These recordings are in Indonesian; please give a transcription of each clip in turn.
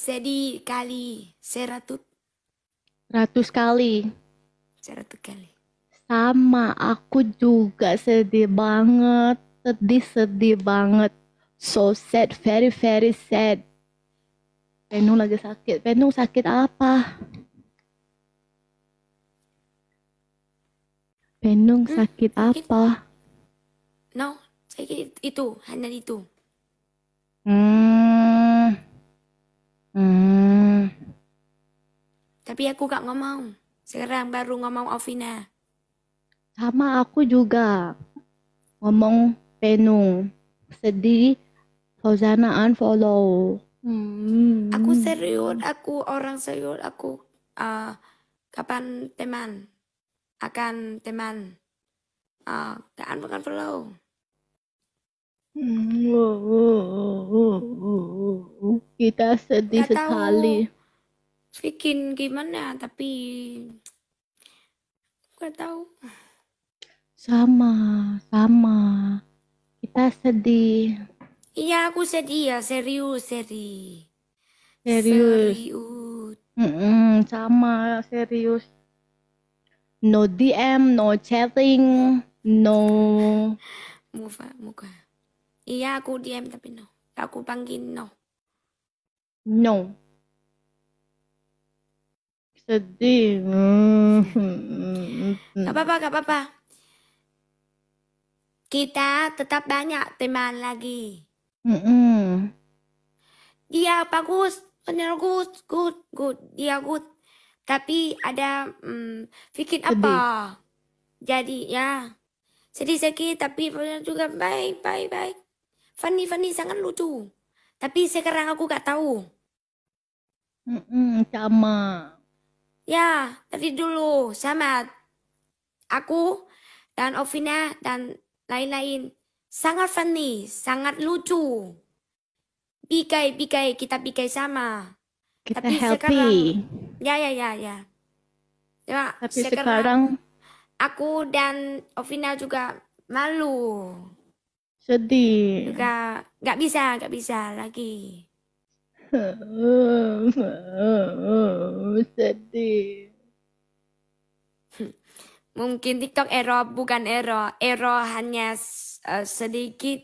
Sedih kali, seratus, Ratus kali. Seratus kali. Sama, aku juga sedih banget. Sedih, sedih banget. So sad, very, very sad. Penung lagi sakit. Penung sakit apa? Penung hmm, sakit, sakit apa? No, sakit itu, hanya itu. Hmm. Hmm. Tapi aku gak ngomong. Sekarang baru ngomong Ovina. Sama aku juga. Ngomong penuh Sedih. Hosana unfollow. Hmm. Aku serius. Aku orang serius. Aku uh, kapan teman akan teman uh, akan bukan follow. Hmm. Kita sedih Gak sekali. Tahu bikin gimana tapi gak tahu. Sama, sama. Kita sedih. Iya, aku sedih ya, serius, serius Serius. Serius. Mm -mm, sama, serius. No DM, no chatting, no Muka, muka. Iya, aku DM tapi no. Aku panggil no. Non. Sedih. Gak apa-apa, gak apa-apa. Kita tetap banyak teman lagi. Mm -mm. Iya, bagus. Benar, good, good, good. Iya, good. Tapi ada hmm, fikir apa? Jadi, ya. Sedih sedikit, tapi benar juga baik, baik, baik. Fanny, Fanny sangat lucu. Tapi sekarang aku gak tahu. Mm-mm, sama. Ya, tapi dulu sama. Aku dan Ovina dan lain-lain. Sangat funny, sangat lucu. Bikai-bikai, kita bikai sama. Kita Tapi healthy. Sekarang, ya, ya, ya, ya. Ya, Tapi sekarang, sekarang aku dan Ovina juga malu sedih juga nggak bisa nggak bisa lagi sedih mungkin TikTok error bukan error error hanya uh, eh, sedikit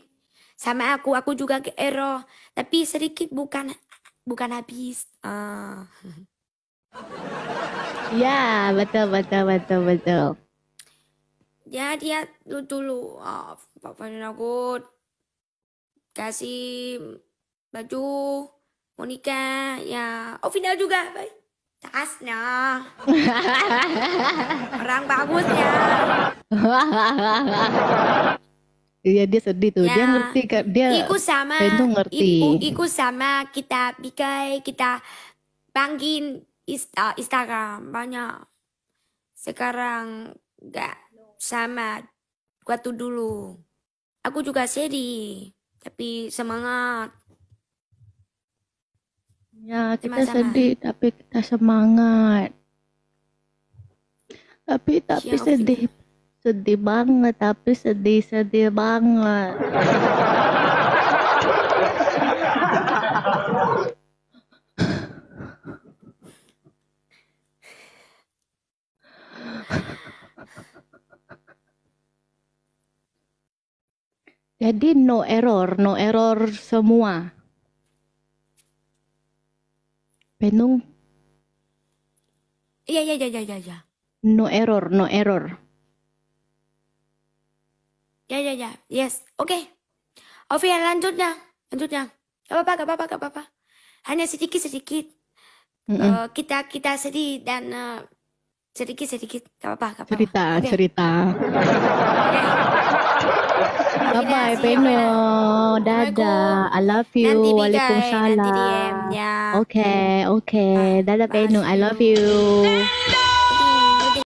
sama aku aku juga ke error tapi sedikit bukan bukan habis uh. ya betul betul betul betul ya dia lu dulu oh, Fani aku kasih baju Monika ya oh final juga bye tasnya orang bagusnya. Iya dia sedih tuh. Ya, dia ngerti kan dia Iku sama itu ngerti. Iku, sama kita bikai kita panggil Instagram banyak. Sekarang enggak sama waktu dulu. Aku juga sedih, tapi semangat. Ya, kita sama -sama. sedih tapi kita semangat. Tapi tapi ya, sedih. Sedih banget, tapi sedih-sedih banget. Jadi no error, no error semua. Penung? Iya, iya, iya, iya, iya. No error, no error. Ya, ya, ya. Yes. Oke. Okay. Ovi, lanjutnya. Lanjutnya. Gak apa-apa, gak apa-apa, gak apa-apa. Hanya sedikit-sedikit. Mm -mm. uh, eh, kita kita sedih dan uh, sedikit sedikit gak apa-apa cerita cerita Bye bye Beno Dada. I love you. Nanti eh, Waalaikumsalam. ya. Oke, oke. Okay. Ah. Dada Beno I love you.